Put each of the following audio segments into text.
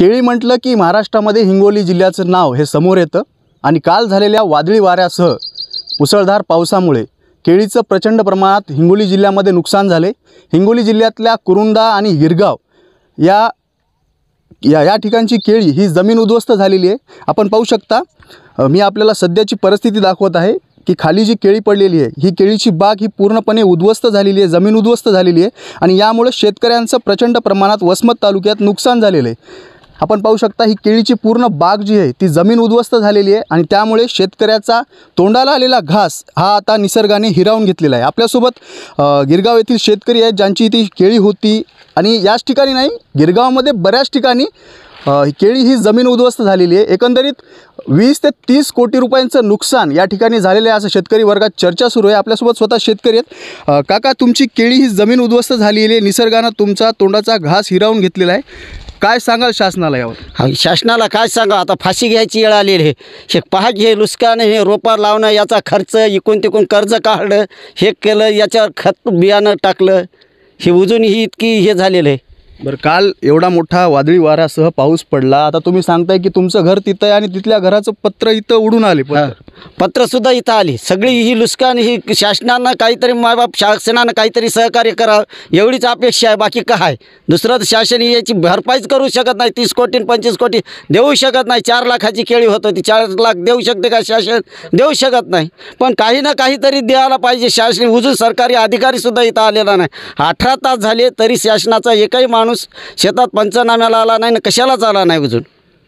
केळी म्हटलं की महाराष्ट्रामध्ये हिंगोली जिल्ह्याचं नाव हे समोर येतं आणि काल झालेल्या वादळी वाऱ्यासह मुसळधार पावसामुळे केळीचं प्रचंड प्रमाणात हिंगोली जिल्ह्यामध्ये नुकसान झाले हिंगोली जिल्ह्यातल्या कुरुंदा आणि हिरगाव या या या ठिकाणची केळी ही जमीन उद्ध्वस्त झालेली आहे आपण पाहू शकता मी आपल्याला सध्याची परिस्थिती दाखवत आहे की खाली जी केळी पडलेली आहे ही केळीची बाग ही पूर्णपणे उद्ध्वस्त झालेली आहे जमीन उद्ध्वस्त झालेली आहे आणि यामुळे शेतकऱ्यांचं प्रचंड प्रमाणात वसमत तालुक्यात नुकसान झालेलं आहे आपण पाहू शकता ही केळीची पूर्ण बाग जी आहे ती जमीन उद्ध्वस्त झालेली आहे आणि त्यामुळे शेतकऱ्याचा तोंडाला आलेला घास हा आता निसर्गाने हिरावून घेतलेला आहे आपल्यासोबत गिरगाव येथील शेतकरी आहेत ज्यांची ती केळी होती आणि याच ठिकाणी नाही गिरगावमध्ये बऱ्याच ठिकाणी केळी ही जमीन उद्ध्वस्त झालेली आहे एकंदरीत वीस ते तीस कोटी रुपयांचं नुकसान या ठिकाणी झालेलं आहे असं शेतकरी वर्गात चर्चा सुरू आहे आपल्यासोबत स्वतः शेतकरी आहेत काका तुमची केळी ही जमीन उद्ध्वस्त झालेली आहे निसर्गानं तुमचा तोंडाचा घास हिरावून घेतलेला आहे काय सांगाल शासनाला यावर हा, शासनाला काय सांगा आता फाशी घ्यायची वेळ आलेली आहे हे पहा हे लुस्कानं हे रोपा लावणं याचा खर्च इकून तिकून कर्ज काढणं हे केलं याच्यावर खत बियाणं टाकलं हे उजून ही इतकी हे झालेलं आहे बरं काल एवढा मोठा वादळी वाऱ्यासह पाऊस पडला आता तुम्ही सांगताय की तुमचं घर तिथं आहे आणि तिथल्या घराचं पत्र इथं उडून आले पत्र सुद्धा इथं आली सगळी ही लुस्कान ही शासनानं काहीतरी बाप शासनानं काहीतरी सहकार्य करावं एवढीच अपेक्षा आहे बाकी काय दुसरं शासन याची भरपाईच करू शकत नाही तीस कोटी पंचवीस कोटी देऊ शकत नाही चार लाखाची केळी होत होती चार लाख देऊ शकते का शासन देऊ शकत नाही पण काही ना काहीतरी द्यायला पाहिजे शासन उजून सरकारी अधिकारी सुद्धा इथं आलेला नाही अठरा तास झाले तरी शासनाचा एकही माणूस माणूस शेतात पंचनाम्याला आला नाही ना कशालाच आला नाही अजून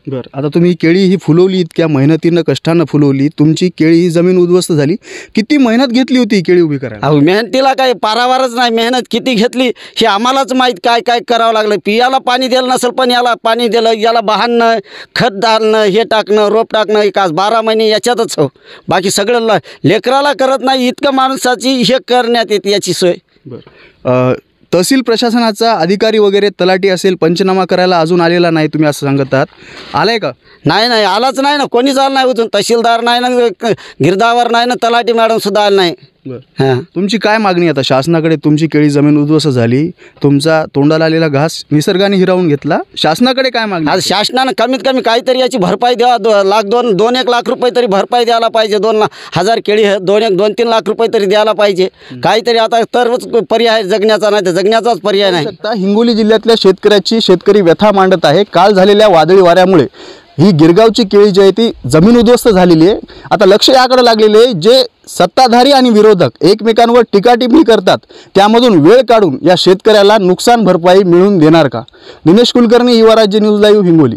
बर आता तुम्ही केळी ही फुलवली इतक्या मेहनतीनं कष्टानं फुलवली तुमची केळी ही जमीन उद्ध्वस्त झाली किती मेहनत घेतली होती केळी उभी करायला अहो मेहनतीला काय पारावारच नाही मेहनत किती घेतली हे आम्हालाच माहीत काय काय करावं लागलं पियाला पाणी दिलं नसेल पण याला पाणी दिलं याला बहाणं खत डालणं हे टाकणं रोप टाकणं एक आज बारा महिने याच्यातच हो बाकी सगळं लेकराला करत नाही इतकं माणसाची हे करण्यात येते याची सोय बरं तहसील प्रशासनाचा अधिकारी वगैरे तलाठी असेल पंचनामा करायला अजून आलेला नाही तुम्ही असं सांगत आहात का नाही नाही आलाच नाही ना कोणीच आलं नाही अजून तहसीलदार नाही ना गिरदावर नाही ना तलाठी मॅडम सुद्धा आलं नाही हां तुमची काय मागणी आता शासनाकडे तुमची केळी जमीन उद्ध्वस्त झाली तुमचा तोंडाला आलेला घास निसर्गाने हिरावून घेतला शासनाकडे काय मागणी आज शासनानं कमीत कमी काहीतरी याची भरपाई द्यावा दो लाख दोन दोन एक लाख रुपये तरी भरपाई द्यायला पाहिजे दोन हजार केळी दोन एक दोन तीन लाख रुपये तरी द्यायला पाहिजे काहीतरी आता तरच पर्याय जगण्याचा नाही तर जगण्याचाच पर्याय नाही हिंगोली जिल्ह्यातल्या शेतकऱ्याची शेतकरी व्यथा मांडत आहे काल झालेल्या वादळी वाऱ्यामुळे ही गिरगावची केळी जी आहे ती जमीन उद्ध्वस्त झालेली आहे आता लक्ष याकडे लागलेले आहे जे सत्ताधारी आणि विरोधक एकमेकांवर टीकाटिपणी करतात त्यामधून वेळ काढून या शेतकऱ्याला नुकसान भरपाई मिळून देणार का दिनेश कुलकर्णी युवा राज्य न्यूज लाईव्ह हिंगोली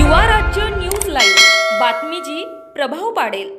युवा राज्य न्यूज लाईव्ह बातमी जी प्रभाव पाडेल